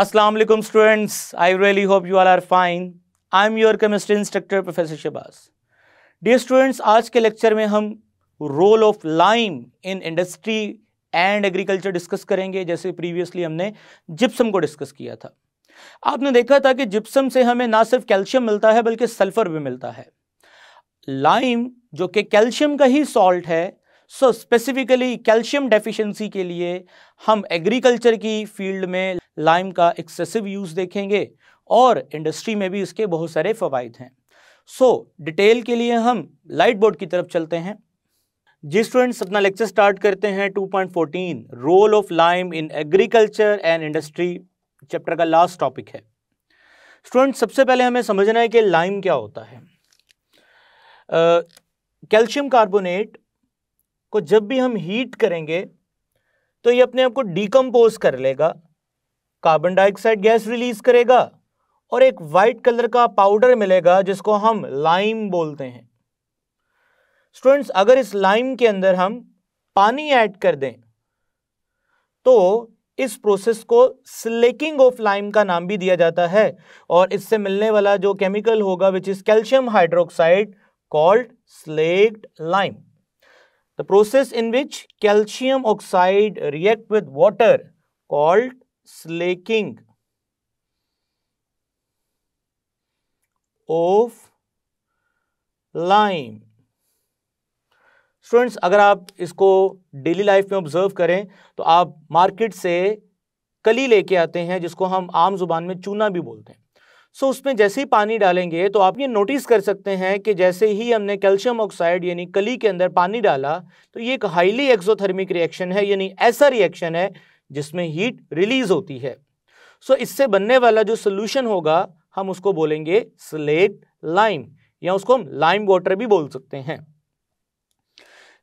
अस्सलाम students I really hope you all are fine I am your chemistry instructor professor Shahbaz dear students आज के lecture में हम role of lime in industry and agriculture discuss करेंगे जैसे previously हमने gypsum को डिस्कस किया था आपने देखा था कि जिप्सम से हमें ना सिर्फ कैल्शियम मिलता है बल्कि सल्फर भी मिलता है लाइम जो कि कैल्शियम का ही सॉल्ट है सो स्पेसिफिकली कैल्शियम डेफिशिएंसी के लिए हम एग्रीकल्चर की फील्ड में लाइम का एक्सेसिव यूज़ देखेंगे और इंडस्ट्री में भी इसके बहुत सारे फ़वाद हैं सो so, डिटेल के लिए हम लाइट बोर्ड की तरफ चलते हैं जी स्टूडेंट्स अपना लेक्चर स्टार्ट करते हैं 2.14 role of lime in agriculture and industry chapter का लास्ट टॉपिक है स्टूडेंट सबसे पहले हमें समझना है कि लाइम क्या होता है कैल्शियम uh, कार्बोनेट को जब भी हम हीट करेंगे तो ये अपने आप को डिकम्पोज कर लेगा कार्बन डाइऑक्साइड गैस रिलीज करेगा और एक वाइट कलर का पाउडर मिलेगा जिसको हम लाइम बोलते हैं स्टूडेंट्स अगर इस लाइम के अंदर हम पानी ऐड कर दें तो इस प्रोसेस को स्लेकिंग ऑफ लाइम का नाम भी दिया जाता है और इससे मिलने वाला जो केमिकल होगा which is calcium hydroxide called slaked lime the process in which calcium oxide react with water called slacking of lime students अगर आप इसको डेली लाइफ में ऑब्जर्व करें तो आप मार्केट से कली लेके आते हैं जिसको हम आम जुबान में चूना भी बोलते हैं सो so, उसमें जैसे ही पानी डालेंगे तो आप ये नोटिस कर सकते हैं कि जैसे ही हमने कैल्शियम ऑक्साइड यानी कली के अंदर पानी डाला तो ये एक हाईली एक्सोथर्मिक रिएक्शन है यानी ऐसा रिएक्शन है जिसमें हीट रिलीज होती है सो so, इससे बनने वाला जो सोल्यूशन होगा हम उसको बोलेंगे स्लेट लाइम या उसको हम लाइम वाटर भी बोल सकते हैं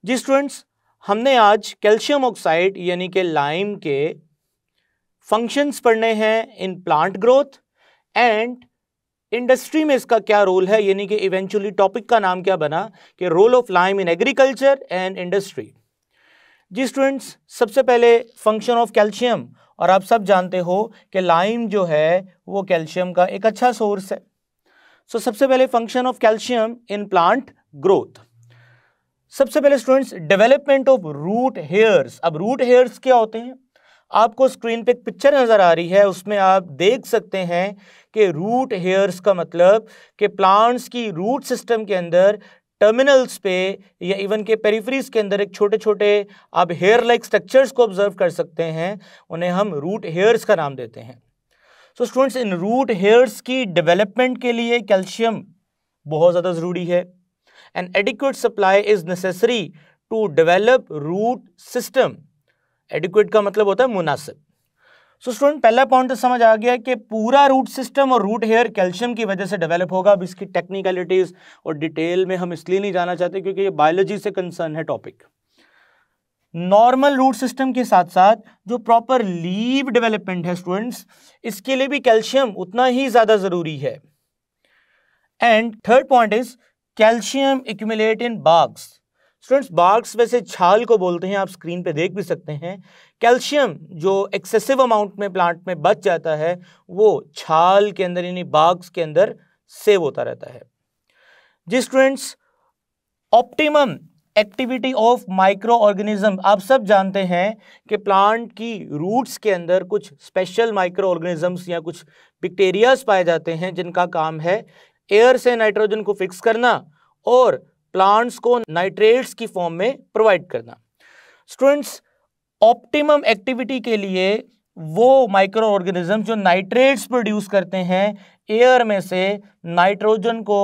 जी स्टूडेंट्स हमने आज कैल्शियम ऑक्साइड यानी कि लाइम के फंक्शंस पढ़ने हैं in plant growth and industry में इसका क्या रोल है यानी कि इवेंचुअली टॉपिक का नाम क्या बना कि role of lime in agriculture and industry जी स्टूडेंट्स सबसे पहले फंक्शन ऑफ कैल्शियम और आप सब जानते हो कि लाइम जो है वो कैल्शियम का एक अच्छा सोर्स है सो so, सबसे पहले function of calcium in plant growth सबसे पहले students development of root hairs अब रूट हेयर्स क्या होते हैं आपको स्क्रीन पे एक पिक्चर नज़र आ रही है उसमें आप देख सकते हैं कि रूट हेयर्स का मतलब कि प्लांट्स की रूट सिस्टम के अंदर टर्मिनल्स पे या इवन के पेरीफ्रीज के अंदर एक छोटे छोटे आप हेयर लाइक स्ट्रक्चर्स को ऑब्जर्व कर सकते हैं उन्हें हम रूट हेयर्स का नाम देते हैं सो स्टूडेंट्स इन रूट हेयर्स की डेवलपमेंट के लिए कैल्शियम बहुत ज़्यादा ज़रूरी है and adequate supply is necessary to develop root system adequate का मतलब होता है मुनासिब सो स्टूडेंट पहला पॉइंट तो समझ आ गया कि पूरा रूट सिस्टम और रूट हेयर कैल्शियम की वजह से डेवलप होगा अब इसकी टेक्निकलिटीज़ और डिटेल में हम इसलिए नहीं जाना चाहते क्योंकि ये बायोलॉजी से कंसर्न है टॉपिक नॉर्मल रूट सिस्टम के साथ साथ जो प्रॉपर लीव डेवलपमेंट है स्टूडेंट्स इसके लिए भी कैल्शियम उतना ही ज़्यादा ज़रूरी है and third point is calcium accumulate in barks students barks वैसे छाल को बोलते हैं आप स्क्रीन पे देख भी सकते हैं कैल्शियम जो एक्सेसिव अमाउंट में प्लांट में बच जाता है वो छाल के अंदर यानी बाग्स के अंदर सेव होता रहता है जी students optimum activity of micro organism आप सब जानते हैं कि प्लांट की रूट्स के अंदर कुछ स्पेशल माइक्रो ऑर्गेनिजम्स या कुछ बैक्टीरियाज पाए जाते हैं जिनका काम है एयर से नाइट्रोजन को फिक्स करना और प्लांट्स को नाइट्रेट्स की फॉर्म में प्रोवाइड करना स्टूडेंट्स ऑप्टिमम एक्टिविटी के लिए वो माइक्रो ऑर्गेनिज्म जो नाइट्रेट्स प्रोड्यूस करते हैं एयर में से नाइट्रोजन को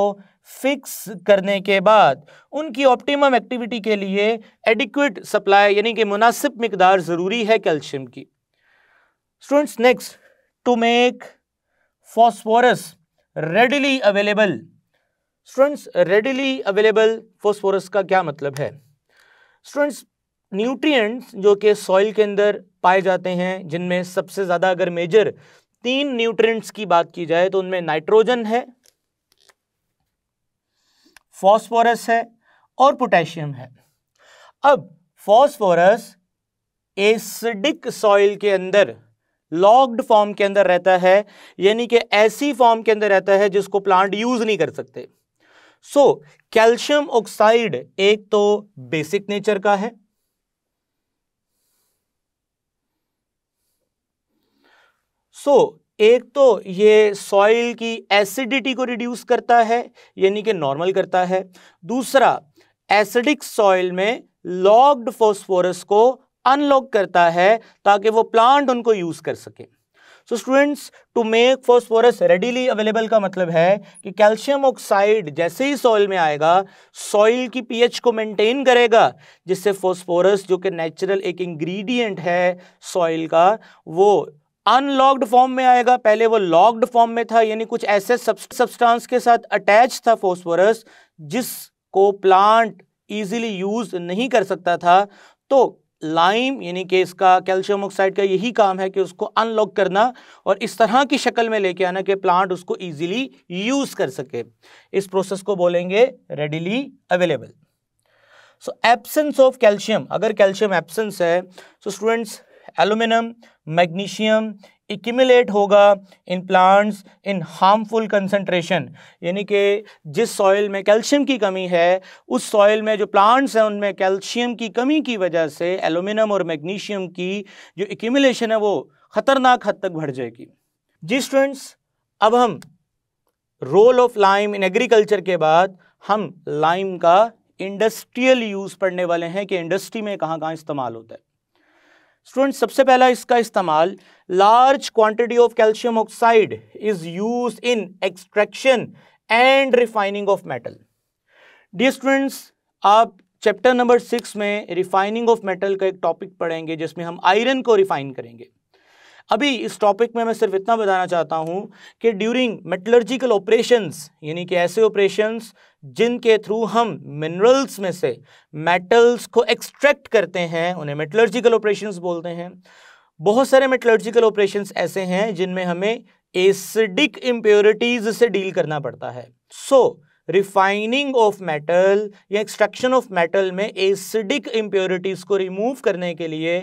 फिक्स करने के बाद उनकी ऑप्टिमम एक्टिविटी के लिए एडिक्वेट सप्लाई यानी कि मुनासिब मकदार ज़रूरी है कैल्शियम की students next to make phosphorus readily available students readily available phosphorus का क्या मतलब है स्टूडेंट्स न्यूट्रिएंट्स जो कि सॉइल के अंदर पाए जाते हैं जिनमें सबसे ज़्यादा अगर मेजर तीन न्यूट्रिएंट्स की बात की जाए तो उनमें नाइट्रोजन है फॉस्फोरस है और पोटेशियम है अब फॉस्फोरस एसिडिक सॉइल के अंदर लॉक्ड फॉर्म के अंदर रहता है यानी कि ऐसी फॉर्म के अंदर रहता है जिसको प्लांट यूज़ नहीं कर सकते सो कैल्शियम ऑक्साइड एक तो बेसिक नेचर का है सो so, एक तो ये सॉइल की एसिडिटी को रिड्यूस करता है यानी कि नॉर्मल करता है दूसरा एसिडिक सॉइल में लॉक्ड फॉस्फोरस को अनलॉक करता है ताकि वो प्लांट उनको यूज कर सके so students to make phosphorus readily available का मतलब है कि कैल्शियम ऑक्साइड जैसे ही सॉइल में आएगा सॉइल की पीएच को मेंटेन करेगा जिससे फॉस्फोरस जो कि नेचुरल एक इंग्रेडिएंट है सॉइल का वो अनलॉक्ड फॉर्म में आएगा पहले वो लॉक्ड फॉर्म में था यानी कुछ ऐसे सब्सटांस के साथ अटैच था फॉस्फोरस जिसको प्लांट ईजिली यूज नहीं कर सकता था तो लाइम यानी कि इसका कैल्शियम ऑक्साइड का यही काम है कि उसको अनलॉक करना और इस तरह की शक्ल में लेके आना कि प्लांट उसको ईजिली यूज़ कर सके इस प्रोसेस को बोलेंगे readily available so absence of calcium अगर कैल्शियम एब्सेंस है so students aluminium magnesium accumulate होगा in plants in harmful concentration यानी कि जिस सॉइल में कैल्शियम की कमी है उस सॉइल में जो प्लांट्स हैं उनमें कैल्शियम की कमी की वजह से एलुमिनियम और मैग्नीशियम की जो इक्यूमुलेशन है वो ख़तरनाक हद तक बढ़ जाएगी जी स्टूडेंट्स अब हम role of lime in agriculture के बाद हम लाइम का इंडस्ट्रियल यूज़ पढ़ने वाले हैं कि इंडस्ट्री में कहाँ कहाँ इस्तेमाल होता है स्टूडेंट सबसे पहला इसका इस्तेमाल large quantity of calcium oxide is use in extraction and refining of metal डी स्टूडेंट्स आप चैप्टर नंबर सिक्स में रिफाइनिंग ऑफ मेटल का एक टॉपिक पढ़ेंगे जिसमें हम आयरन को रिफाइन करेंगे अभी इस टॉपिक में मैं सिर्फ इतना बताना चाहता हूं कि ड्यूरिंग मेटलर्जिकल ऑपरेशंस यानी कि ऐसे ऑपरेशंस जिनके थ्रू हम मिनरल्स में से मेटल्स को एक्सट्रैक्ट करते हैं उन्हें मेटलर्जिकल ऑपरेशंस बोलते हैं बहुत सारे मेटलर्जिकल ऑपरेशंस ऐसे हैं जिनमें हमें एसिडिक इम्प्योरिटीज से डील करना पड़ता है so so, refining of metal या एक्सट्रैक्शन ऑफ मेटल में एसिडिक इम्प्योरिटीज़ को रिमूव करने के लिए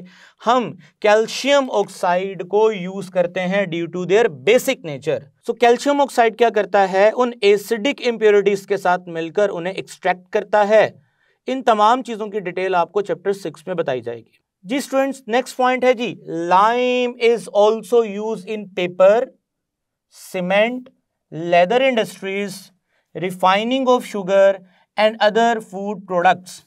हम कैल्शियम ऑक्साइड को यूज़ करते हैं due to their basic nature so calcium oxide क्या करता है उन एसिडिक इम्प्योरिटीज़ के साथ मिलकर उन्हें एक्सट्रैक्ट करता है इन तमाम चीज़ों की डिटेल आपको चैप्टर सिक्स में बताई जाएगी जी स्टूडेंट्स नेक्स्ट पॉइंट है जी lime is also use in paper cement leather industries refining of sugar and other food products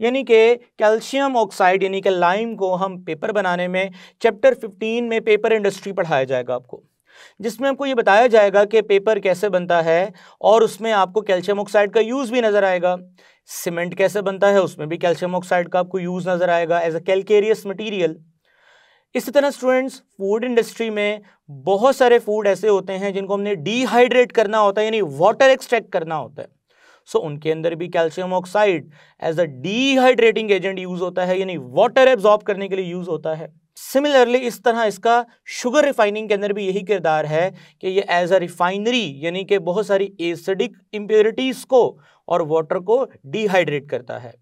यानी कि कैल्शियम ऑक्साइड यानी कि लाइम को हम पेपर बनाने में चैप्टर 15 में पेपर इंडस्ट्री पढ़ाया जाएगा आपको जिसमें आपको ये बताया जाएगा कि पेपर कैसे बनता है और उसमें आपको कैल्शियम ऑक्साइड का यूज़ भी नज़र आएगा सीमेंट कैसे बनता है उसमें भी कैल्शियम ऑक्साइड का आपको यूज़ नज़र आएगा एज अ कैलकेरियस मटीरियल इसी तरह स्टूडेंट्स फूड इंडस्ट्री में बहुत सारे फूड ऐसे होते हैं जिनको हमने डिहाइड्रेट करना होता है यानी वाटर एक्सट्रैक्ट करना होता है सो so, उनके अंदर भी calcium oxide as a dehydrating agent use होता है यानी वाटर एब्जॉर्ब करने के लिए यूज होता है सिमिलरली इस तरह इसका शुगर रिफाइनिंग के अंदर भी यही किरदार है कि ये एज अ रिफाइनरी यानी कि बहुत सारी एसिडिक इम्प्योरिटीज़ को और वाटर को डिहाइड्रेट करता है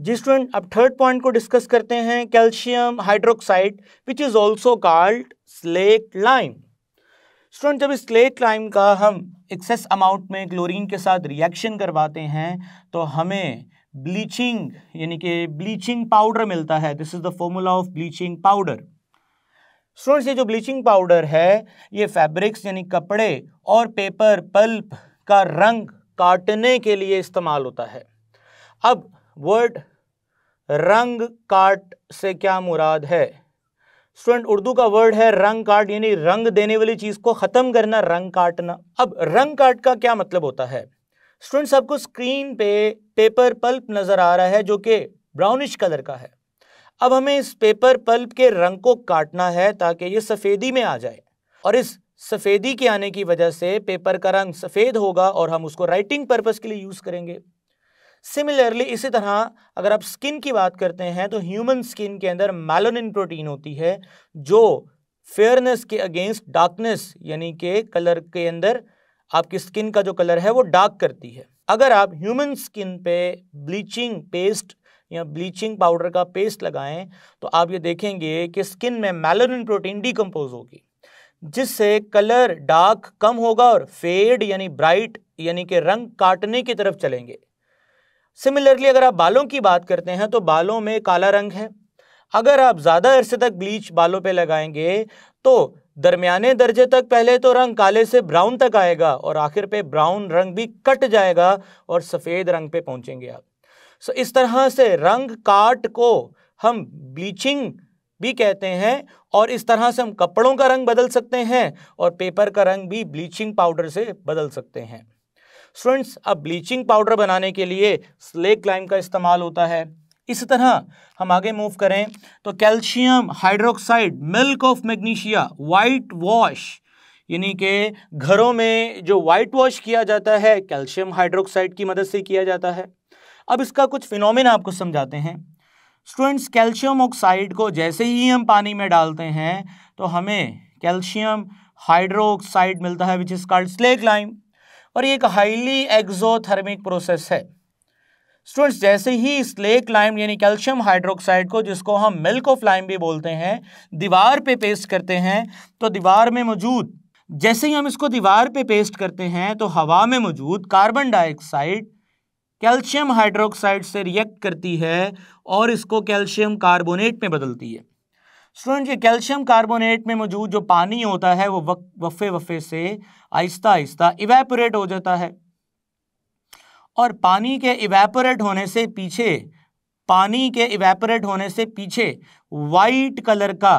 जी स्टूडेंट अब थर्ड पॉइंट को डिस्कस करते हैं calcium hydroxide which is also called slate lime student जब स्लेट लाइम का हम एक्सेस अमाउंट में क्लोरीन के साथ रिएक्शन करवाते हैं तो हमें ब्लीचिंग यानी कि ब्लीचिंग पाउडर मिलता है this is the formula of bleaching powder students ये जो ब्लीचिंग पाउडर है ये फैब्रिक्स यानी कपड़े और पेपर पल्प का रंग काटने के लिए इस्तेमाल होता है अब वर्ड रंग काट से क्या मुराद है स्टूडेंट उर्दू का वर्ड है रंग काट यानी रंग देने वाली चीज़ को ख़त्म करना रंग काटना अब रंग काट का क्या मतलब होता है स्टूडेंट्स आपको स्क्रीन पे पेपर पल्प नज़र आ रहा है जो कि ब्राउनिश कलर का है अब हमें इस पेपर पल्प के रंग को काटना है ताकि ये सफ़ेदी में आ जाए और इस सफ़ेदी के आने की वजह से पेपर का रंग सफ़ेद होगा और हम उसको राइटिंग पर्पज़ के लिए यूज़ करेंगे सिमिलरली इसी तरह अगर आप स्किन की बात करते हैं तो ह्यूमन स्किन के अंदर मेलोनिन प्रोटीन होती है जो फेयरनेस के अगेंस्ट डार्कनेस यानी के कलर के अंदर आपकी स्किन का जो कलर है वो डार्क करती है अगर आप ह्यूमन स्किन पे ब्लीचिंग पेस्ट या ब्लीचिंग पाउडर का पेस्ट लगाएं तो आप ये देखेंगे कि स्किन में मेलोनिन प्रोटीन डिकम्पोज होगी जिससे कलर डार्क कम होगा और फेड यानी ब्राइट यानी कि रंग काटने की तरफ चलेंगे सिमिलरली अगर आप बालों की बात करते हैं तो बालों में काला रंग है अगर आप ज़्यादा अरसे तक ब्लीच बालों पे लगाएंगे तो दरमियाने दर्जे तक पहले तो रंग काले से ब्राउन तक आएगा और आखिर पे ब्राउन रंग भी कट जाएगा और सफ़ेद रंग पे पहुंचेंगे आप सो इस तरह से रंग काट को हम ब्लीचिंग भी कहते हैं और इस तरह से हम कपड़ों का रंग बदल सकते हैं और पेपर का रंग भी ब्लीचिंग पाउडर से बदल सकते हैं स्टूडेंट्स अब ब्लीचिंग पाउडर बनाने के लिए स्लेक लाइम का इस्तेमाल होता है इस तरह हम आगे मूव करें तो calcium hydroxide milk of magnesia white wash यानी कि घरों में जो वाइट वॉश किया जाता है कैल्शियम हाइड्रोक्साइड की मदद से किया जाता है अब इसका कुछ फिनोमिना आपको समझाते हैं स्टूडेंट्स कैल्शियम ऑक्साइड को जैसे ही हम पानी में डालते हैं तो हमें कैल्शियम हाइड्रोक्साइड मिलता है which is called slake lime और ये एक हाईली एक्जोथर्मिक प्रोसेस है स्टूडेंट्स जैसे ही स्लेक लाइम यानी कैल्शियम हाइड्रोक्साइड को जिसको हम मिल्क ऑफ लाइम भी बोलते हैं दीवार पे पेस्ट करते हैं तो दीवार में मौजूद जैसे ही हम इसको दीवार पे पेस्ट करते हैं तो हवा में मौजूद कार्बन डाइऑक्साइड कैल्शियम हाइड्रोक्साइड से रिएक्ट करती है और इसको कैल्शियम कार्बोनेट में बदलती है स्टूडेंट ये कैल्शियम कार्बोनेट में मौजूद जो पानी होता है वो वफ़े वफ़े से आहिस्ता आहिस्ता इवेपोरेट हो जाता है और पानी के इवेपोरेट होने से पीछे पानी के इवेपोरेट होने से पीछे वाइट कलर का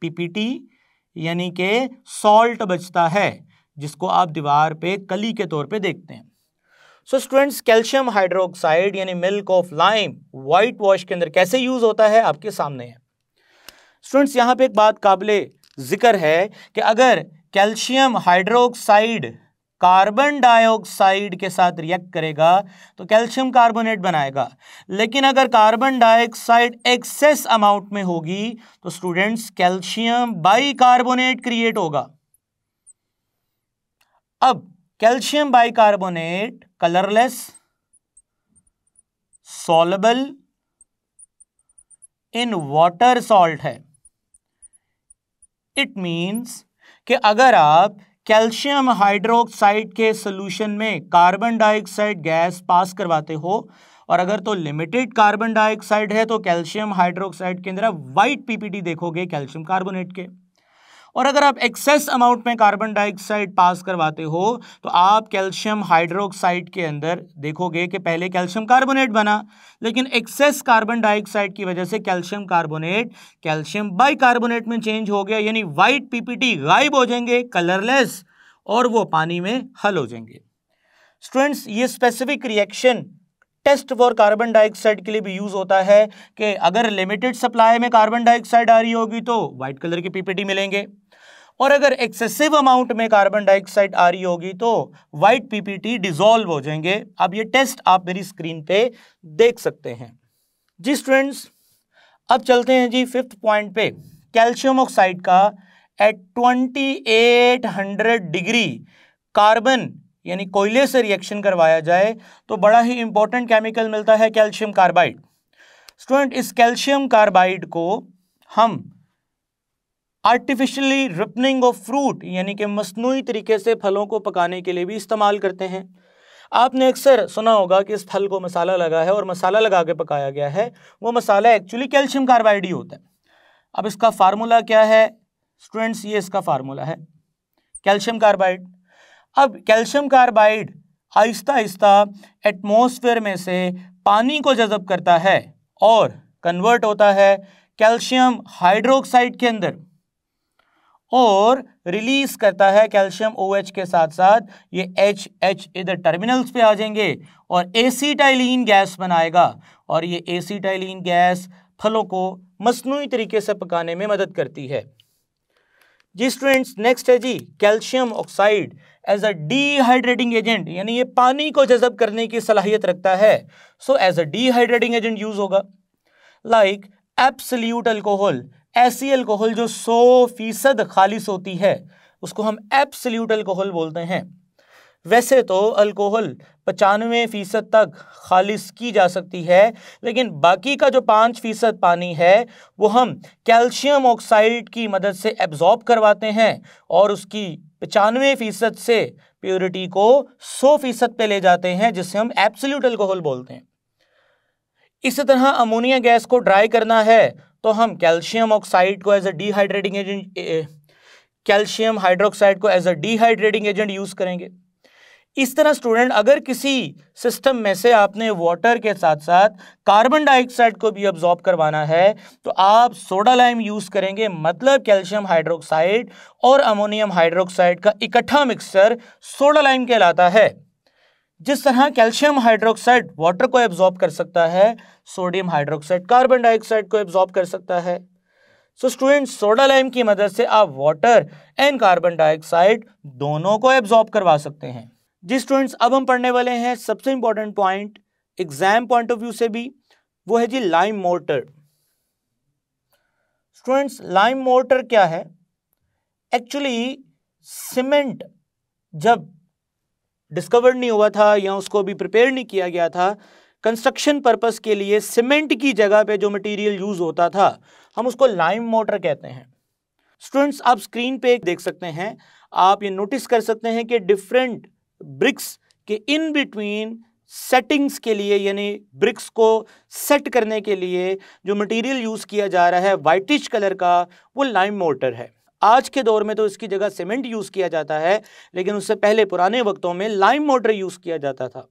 पीपीटी यानी के सॉल्ट बचता है जिसको आप दीवार पे कली के तौर पे देखते हैं सो स्टूडेंट्स कैल्शियम हाइड्रोक्साइड यानी milk of lime white wash के अंदर कैसे यूज होता है आपके सामने है स्टूडेंट्स यहां पे एक बात काबिल जिक्र है कि अगर कैल्शियम हाइड्रोक्साइड कार्बन डाइऑक्साइड के साथ रिएक्ट करेगा तो कैल्शियम कार्बोनेट बनाएगा लेकिन अगर कार्बन डाइऑक्साइड एक्सेस अमाउंट में होगी तो स्टूडेंट्स कैल्शियम बाइकार्बोनेट क्रिएट होगा अब calcium bicarbonate colourless soluble in water salt है इट मीन्स कि अगर आप कैल्शियम हाइड्रोक्साइड के सोल्यूशन में कार्बन डाइऑक्साइड गैस पास करवाते हो और अगर तो लिमिटेड कार्बन डाइऑक्साइड है तो कैल्शियम हाइड्रोक्साइड के अंदर वाइट पीपीटी देखोगे कैल्शियम कार्बोनेट के और अगर आप एक्सेस अमाउंट में कार्बन डाइऑक्साइड पास करवाते हो तो आप कैल्शियम हाइड्रोक्साइड के अंदर देखोगे कि पहले कैल्शियम कार्बोनेट बना लेकिन एक्सेस कार्बन डाइऑक्साइड की वजह से कैल्शियम कार्बोनेट कैल्शियम बाइकार्बोनेट में चेंज हो गया यानी वाइट पीपीटी गायब हो जाएंगे कलरलेस और वो पानी में हल हो जाएंगे स्टूडेंट्स ये specific reaction test for carbon dioxide के लिए भी यूज़ होता है कि अगर लिमिटेड सप्लाई में कार्बन डाइऑक्साइड आ रही होगी तो व्हाइट कलर की पीपीटी मिलेंगे और अगर एक्सेसिव अमाउंट में कार्बन डाइऑक्साइड आ रही होगी तो व्हाइट पीपीटी डिजोल्व हो जाएंगे अब ये टेस्ट आप मेरी स्क्रीन पे देख सकते हैं जी स्टूडेंट्स अब चलते हैं जी फिफ्थ पॉइंट पे कैल्शियम ऑक्साइड का एट 2800 डिग्री कार्बन यानी कोयले से रिएक्शन करवाया जाए तो बड़ा ही इंपॉर्टेंट केमिकल मिलता है कैल्शियम कार्बाइड स्टूडेंट इस कैल्शियम कार्बाइड को हम आर्टिफिशली रिपनिंग ऑफ फ्रूट यानी कि मसनू तरीके से फलों को पकाने के लिए भी इस्तेमाल करते हैं आपने अक्सर सुना होगा कि इस फल को मसाला लगा है और मसाला लगा के पकाया गया है वो मसाला एक्चुअली कैल्शियम कार्बाइड ही होता है अब इसका फार्मूला क्या है स्टूडेंट्स ये इसका फार्मूला है कैल्शियम कार्बाइड अब कैल्शियम कार्बाइड आहिस्ता आहिस्ता एटमोसफेयर में से पानी को जजब करता है और कन्वर्ट होता है कैल्शियम हाइड्रोक्साइड के अंदर और रिलीज करता है कैल्शियम ओ एच के साथ साथ ये एच एच इधर टर्मिनल्स पे आ जाएंगे और एसीटाइलिन गैस बनाएगा और ये एसीटाइलिन गैस फलों को मसनू तरीके से पकाने में मदद करती है जी स्टूडेंट्स नेक्स्ट है जी calcium oxide as a dehydrating agent यानी ये पानी को जजब करने की सलाहियत रखता है so as a dehydrating agent use होगा लाइक एप्सल्यूट अल्कोहल ऐसी अल्कोहल जो सौ फीसद खालिश होती है उसको हम एप्सल्यूट अल्कोहल बोलते हैं वैसे तो अल्कोहल पचानवे फ़ीसद तक खालिश की जा सकती है लेकिन बाकी का जो पाँच फ़ीसद पानी है वो हम कैल्शियम ऑक्साइड की मदद से एब्जॉर्ब करवाते हैं और उसकी पचानवे फ़ीसद से प्योरिटी को सौ फ़ीसद पर ले जाते हैं जिसे हम एप्सल्यूट अल्कोहल बोलते हैं इसी तरह अमोनिया गैस को ड्राई करना है तो हम कैल्शियम ऑक्साइड को as a dehydrating agent calcium hydroxide को as a dehydrating agent use करेंगे इस तरह स्टूडेंट अगर किसी सिस्टम में से आपने वाटर के साथ साथ कार्बन डाइऑक्साइड को भी अब्जॉर्ब करवाना है तो आप सोडा लाइम यूज़ करेंगे मतलब कैल्शियम हाइड्रोक्साइड और अमोनियम हाइड्रोक्साइड का इकट्ठा मिक्सचर सोडा लाइम कहलाता है जिस तरह कैल्शियम हाइड्रोक्साइड वाटर को एब्जॉर्ब कर सकता है सोडियम हाइड्रोक्साइड कार्बन डाइऑक्साइड को एब्जॉर्ब कर सकता है सो स्टूडेंट सोडा लाइम की मदद से आप वाटर एंड कार्बन डाइऑक्साइड दोनों को एब्जॉर्ब करवा सकते हैं जी स्टूडेंट्स अब हम पढ़ने वाले हैं सबसे important point exam point of view से भी वो है जी lime mortar students lime mortar क्या है एक्चुअली सीमेंट जब डिस्कवर्ड नहीं हुआ था या उसको अभी प्रिपेयर नहीं किया गया था कंस्ट्रक्शन पर्पस के लिए सीमेंट की जगह पे जो मटेरियल यूज़ होता था हम उसको लाइम मोटर कहते हैं स्टूडेंट्स आप स्क्रीन पे देख सकते हैं आप ये नोटिस कर सकते हैं कि डिफरेंट ब्रिक्स के इन बिटवीन सेटिंग्स के लिए यानी ब्रिक्स को सेट करने के लिए जो मटेरियल यूज़ किया जा रहा है वाइटिश कलर का वो लाइम मोटर है आज के दौर में तो इसकी जगह सीमेंट यूज़ किया जाता है लेकिन उससे पहले पुराने वक्तों में लाइम मोटर यूज़ किया जाता था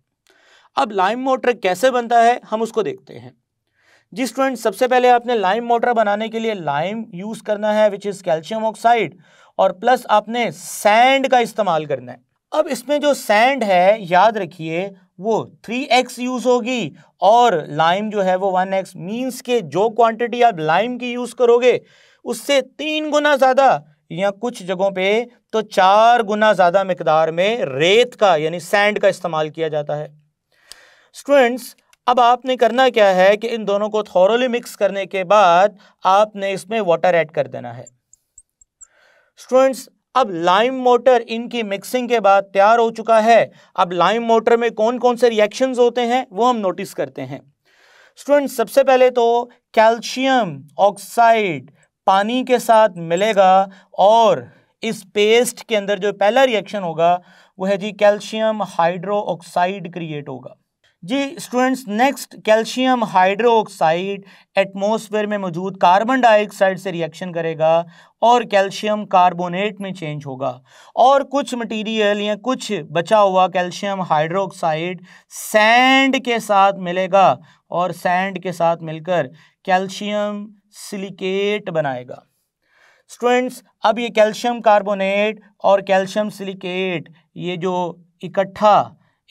अब लाइम मोटर कैसे बनता है हम उसको देखते हैं जी स्टूडेंट सबसे पहले आपने लाइम मोटर बनाने के लिए लाइम यूज़ करना है विच इज़ कैल्शियम ऑक्साइड और प्लस आपने सैंड का इस्तेमाल करना है अब इसमें जो सैंड है याद रखिए वो 3x यूज़ होगी और लाइम जो है वो 1x मींस के जो क्वांटिटी आप लाइम की यूज़ करोगे उससे तीन गुना ज़्यादा या कुछ जगहों पे तो चार गुना ज़्यादा मकदार में रेत का यानी सैंड का इस्तेमाल किया जाता है स्टूडेंट्स अब आपने करना क्या है कि इन दोनों को थॉरली मिक्स करने के बाद आपने इसमें वाटर ऐड कर देना है स्टूडेंट्स अब लाइम मोटर इनकी मिक्सिंग के बाद तैयार हो चुका है अब लाइम मोटर में कौन कौन से रिएक्शन होते हैं वो हम नोटिस करते हैं स्टूडेंट्स सबसे पहले तो कैल्शियम ऑक्साइड पानी के साथ मिलेगा और इस पेस्ट के अंदर जो पहला रिएक्शन होगा वो है जी कैल्शियम हाइड्रो ऑक्साइड क्रिएट होगा जी students next calcium hydroxide atmosphere में मौजूद कार्बन डाइऑक्साइड से रिएक्शन करेगा और कैल्शियम कार्बोनेट में चेंज होगा और कुछ मटेरियल या कुछ बचा हुआ कैल्शियम हाइड्रो ऑक्साइड सैंड के साथ मिलेगा और सैंड के साथ मिलकर कैल्शियम सिलिकेट बनाएगा स्टूडेंट्स अब ये कैल्शियम कार्बोनेट और कैल्शियम सिलिकेट ये जो इकट्ठा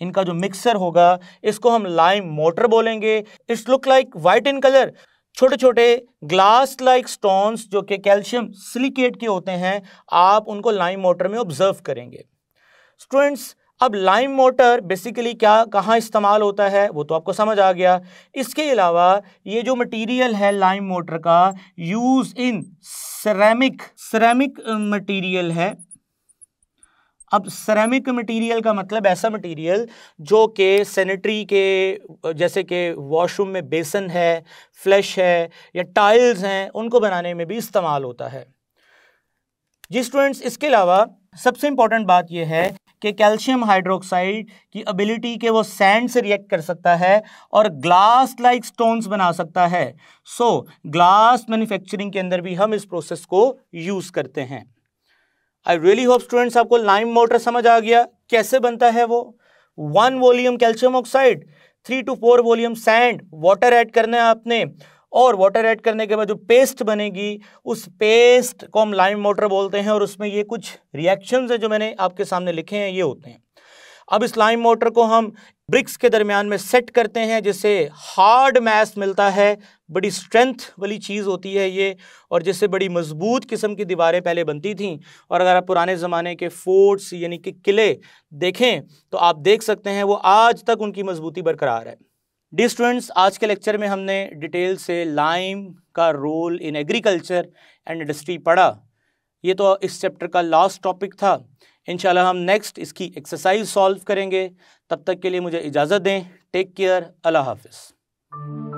इनका जो मिक्सर होगा इसको हम लाइम मोटर बोलेंगे its look like white in colour छोटे छोटे ग्लास लाइक स्टोन्स जो कि कैल्शियम सिलिकेट के होते हैं आप उनको लाइम मोटर में ऑब्जर्व करेंगे स्टूडेंट्स अब लाइम मोटर बेसिकली क्या कहाँ इस्तेमाल होता है वो तो आपको समझ आ गया इसके अलावा ये जो मटेरियल है लाइम मोटर का use in ceramic ceramic material है अब सरेमिक मटेरियल का मतलब ऐसा मटेरियल जो कि सैनिटरी के जैसे कि वॉशरूम में बेसन है फ्लश है या टाइल्स हैं उनको बनाने में भी इस्तेमाल होता है जी स्टूडेंट्स इसके अलावा सबसे इंपॉर्टेंट बात यह है कि कैल्शियम हाइड्रोक्साइड की एबिलिटी के वो सैंड से रिएक्ट कर सकता है और ग्लास लाइक स्टोन्स बना सकता है सो ग्लास मैन्युफैक्चरिंग के अंदर भी हम इस प्रोसेस को यूज़ करते हैं आई रियली होप स्टूडेंट्स आपको लाइम मोटर समझ आ गया कैसे बनता है वो one volume calcium oxide three to four volume sand water add करना है आपने और वाटर ऐड करने के बाद जो पेस्ट बनेगी उस पेस्ट को हम लाइम वाटर बोलते हैं और उसमें ये कुछ रिएक्शंस हैं जो मैंने आपके सामने लिखे हैं ये होते हैं अब इस लाइम वाटर को हम ब्रिक्स के दरमियान में सेट करते हैं जिससे हार्ड मैस मिलता है बड़ी स्ट्रेंथ वाली चीज़ होती है ये और जिससे बड़ी मजबूत किस्म की दीवारें पहले बनती थीं और अगर आप पुराने ज़माने के फोर्ट्स यानी कि किले देखें तो आप देख सकते हैं वो आज तक उनकी मजबूती बरकरार है डी स्टूडेंट्स आज के लेक्चर में हमने डिटेल से लाइम का role in agriculture and industry पढ़ा ये तो इस चैप्टर का लास्ट टॉपिक था इंशाल्लाह हम नेक्स्ट इसकी एक्सरसाइज सॉल्व करेंगे तब तक के लिए मुझे इजाज़त दें टेक केयर अल्लाह हाफिज़